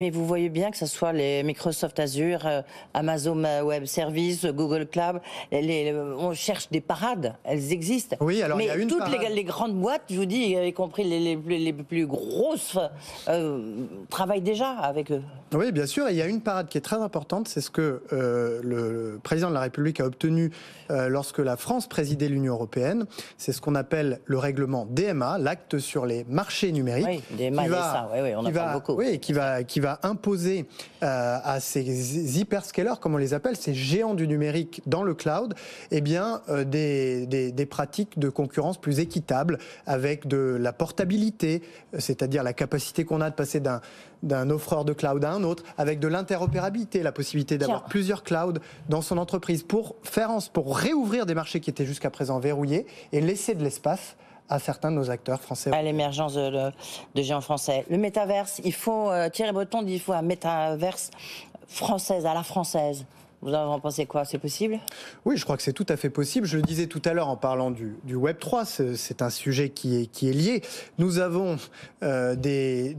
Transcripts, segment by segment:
Mais vous voyez bien que ce soit les Microsoft Azure, euh, Amazon euh, Web Service, Google Cloud, euh, on cherche des parades, elles existent. Oui, alors il y a une toutes les, grandes boîtes, je vous dis, y compris les, plus grosses, travaillent déjà avec eux. Oui, bien sûr, et il y a une parade qui est très importante, c'est ce que le président de la République a obtenu lorsque la France présidait l'Union européenne, c'est ce qu'on appelle le règlement DMA, l'acte sur les marchés numériques. Oui, DMA, c'est ça, oui, on en parle beaucoup. Oui, qui va, qui va imposer euh, à ces hyperscalers, comme on les appelle, ces géants du numérique dans le cloud, eh bien, euh, des, pratiques de concurrence plus équitables, avec de la portabilité, euh, c'est-à-dire la capacité qu'on a de passer d'un offreur de cloud à un autre, avec de l'interopérabilité, la possibilité d'avoir plusieurs clouds dans son entreprise pour faire pour réouvrir des marchés qui étaient jusqu'à présent verrouillés et laisser de l'espace à certains de nos acteurs français. À l'émergence de, géants français. Le métaverse, il faut, euh, Thierry Breton dit qu'il faut un métaverse française, à la française. Vous en pensez quoi C'est possible Oui, je crois que c'est tout à fait possible. Je le disais tout à l'heure en parlant du, Web 3, c'est un sujet qui est, lié. Nous avons, euh,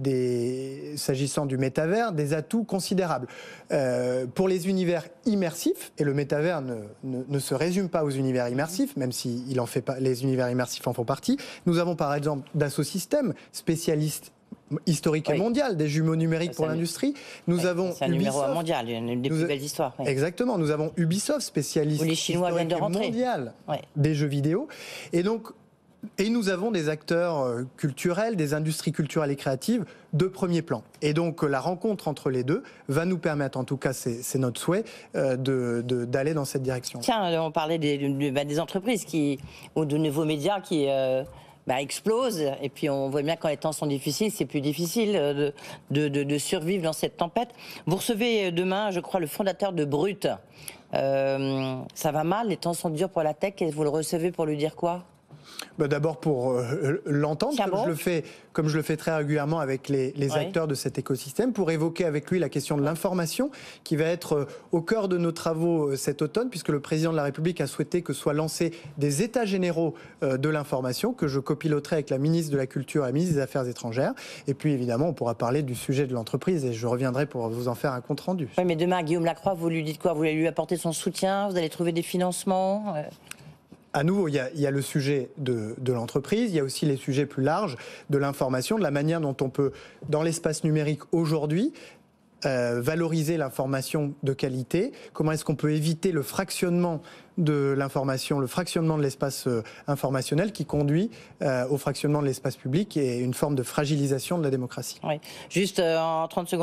s'agissant du métavers, des atouts considérables. Euh, pour les univers immersifs, et le métavers ne, se résume pas aux univers immersifs, même si il en fait les univers immersifs en font partie, nous avons par exemple d'assosystèmes Systèmes, spécialiste historique et mondial des jumeaux numériques pour l'industrie. Nous avons un numéro mondial, une des plus belles histoires. Exactement, nous avons Ubisoft spécialiste les mondial des jeux vidéo et donc et nous avons des acteurs euh, culturels, des industries culturelles et créatives de premier plan. Et donc euh, la rencontre entre les deux va nous permettre, en tout cas c'est notre souhait, euh, d'aller dans cette direction. Tiens, on parlait bah, des, entreprises qui, ou de nouveaux médias qui... Bah, explose. Et puis on voit bien quand les temps sont difficiles, c'est plus difficile euh, de, survivre dans cette tempête. Vous recevez euh, demain, je crois, le fondateur de Brut. Euh, ça va mal, les temps sont durs pour la tech et vous le recevez pour lui dire quoi bah, d'abord pour euh, euh, l'entendre, comme, je le fais, très régulièrement avec les, acteurs de cet écosystème, pour évoquer avec lui la question de l'information qui va être euh, au cœur de nos travaux cet automne, puisque le président de la République a souhaité que soient lancés des états généraux de l'information, que je copiloterai avec la ministre de la Culture et la ministre des Affaires étrangères. Et puis évidemment, on pourra parler du sujet de l'entreprise et je reviendrai pour vous en faire un compte rendu. Oui, mais demain, Guillaume Lacroix, vous lui dites quoi Vous allez lui apporter son soutien Vous allez trouver des financements à nouveau, il y, a, le sujet de, l'entreprise, il y a aussi les sujets plus larges de l'information, de la manière dont on peut, dans l'espace numérique aujourd'hui, euh, valoriser l'information de qualité, comment est-ce qu'on peut éviter le fractionnement de l'information, le fractionnement de l'espace euh, informationnel qui conduit euh, au fractionnement de l'espace public et une forme de fragilisation de la démocratie. Oui, juste en 30 secondes.